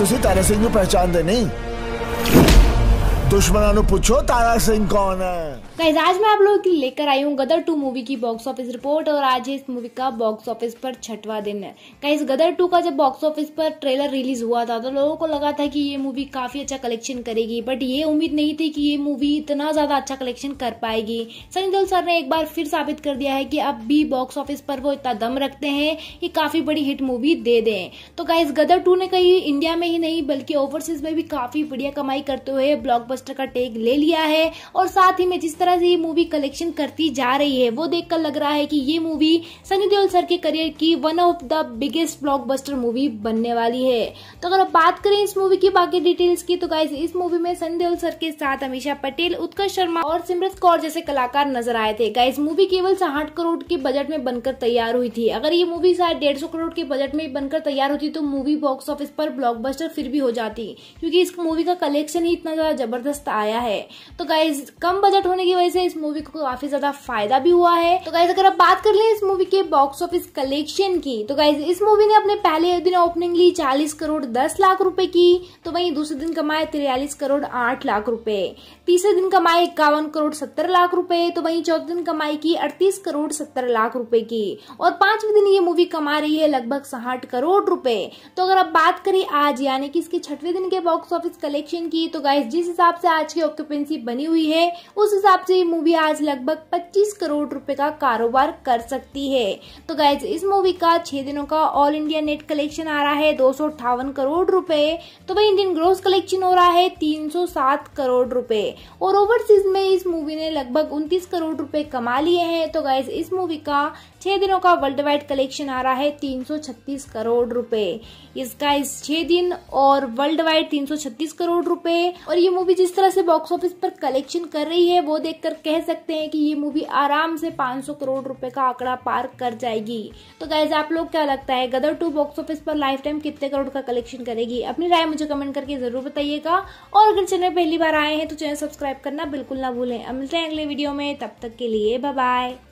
तुझे तारा सिंह पहचान दे नहीं दुश्मनानु पूछो तारा सिंह कौन है गाइस आज मैं आप लोगों के लेकर आई हूँ गदर टू मूवी की बॉक्स ऑफिस रिपोर्ट और आज इस मूवी का बॉक्स ऑफिस पर छठवा दिन है गाइस गदर टू का जब बॉक्स ऑफिस पर ट्रेलर रिलीज हुआ था तो लोगों को लगा था कि ये मूवी काफी अच्छा कलेक्शन करेगी बट ये उम्मीद नहीं थी कि ये मूवी इतना ज्यादा अच्छा कलेक्शन कर पाएगी सनी देओल सर ने एक बार फिर साबित कर दिया है कि अब भी बॉक्स ऑफिस पर वो इतना दम रखते हैं कि काफी बड़ी हिट मूवी दे दें तो गाइस गदर टू ने कहीं इंडिया में ही नहीं बल्कि ओवरसीज में भी काफी बढ़िया कमाई करते हुए ब्लॉक ब्लॉकबस्टर का टेक ले लिया है और साथ ही में जिस तरह से ये मूवी कलेक्शन करती जा रही है वो देखकर लग रहा है कि ये मूवी सनी देओल सर के करियर की one of the biggest blockbuster movie बनने वाली है तो अगर आप बात करें इस मूवी की बाकी डिटेल्स की तो गाइज इस मूवी में सनी देओल सर के साथ अमीशा पटेल उत्कर्ष शर्मा और सिमरत कौर जैसे कलाकार नजर आए थे गाइज मूवी केवल साठ करोड़ के बजट में बनकर तैयार हुई थी अगर ये मूवी शायद डेढ़ करोड़ के बजट में बनकर तैयार होती तो मूवी बॉक्स ऑफिस पर ब्लॉकबस्टर फिर भी हो जाती क्योंकि इस मूवी का कलेक्शन ही इतना ज्यादा जबरदस्त ज़बरदस्त आया है तो गाइज कम बजट होने की वजह से इस मूवी को काफ़ी ज़्यादा फायदा भी हुआ है तो गाइज अगर आप बात कर लें इस मूवी के बॉक्स ऑफिस कलेक्शन की तो गाइज इस मूवी ने अपने पहले दिन ओपनिंग ली चालीस करोड़ दस लाख रूपए की तो वही दूसरे दिन कमाए तिरयालीस करोड़ आठ लाख रूपए तीसरे दिन कमाए इक्यावन करोड़ सत्तर लाख रूपए तो वही चौथे दिन कमाई की अड़तीस करोड़ सत्तर लाख रूपए की और पांचवे दिन ये मूवी कमा रही है लगभग साठ करोड़ रूपए तो अगर आप बात करें आज यानी कि इसके छठवें दिन के बॉक्स ऑफिस कलेक्शन की तो गाइज जिस हिसाब से आज की ऑक्यूपेंसी बनी हुई है उस हिसाब से ये मूवी आज लगभग 25 करोड़ रुपए का कारोबार कर सकती है तो गाइज इस मूवी का छह दिनों का ऑल इंडिया नेट कलेक्शन आ रहा है दो करोड़ रुपए तो वही इंडियन ग्रोस कलेक्शन हो रहा है 307 करोड़ रुपए और ओवरसीज में इस मूवी ने लगभग उन्तीस करोड़ रुपए कमा लिए हैं तो गाइज इस मूवी का छह दिनों का वर्ल्ड वाइड कलेक्शन आ रहा है 336 करोड़ रुपए इसका इस छह दिन और वर्ल्ड वाइड 336 करोड़ रुपए और ये मूवी जिस जिस तरह से बॉक्स ऑफिस पर कलेक्शन कर रही है वो देखकर कह सकते हैं कि ये मूवी आराम से 500 करोड़ रुपए का आंकड़ा पार कर जाएगी तो गैज आप लोग क्या लगता है गदर टू बॉक्स ऑफिस पर लाइफ टाइम कितने करोड़ का कलेक्शन करेगी अपनी राय मुझे कमेंट करके जरूर बताइएगा और अगर चैनल पहली बार आए हैं तो चैनल सब्सक्राइब करना बिल्कुल ना भूलें अब मिलते हैं अगले वीडियो में तब तक के लिए बाय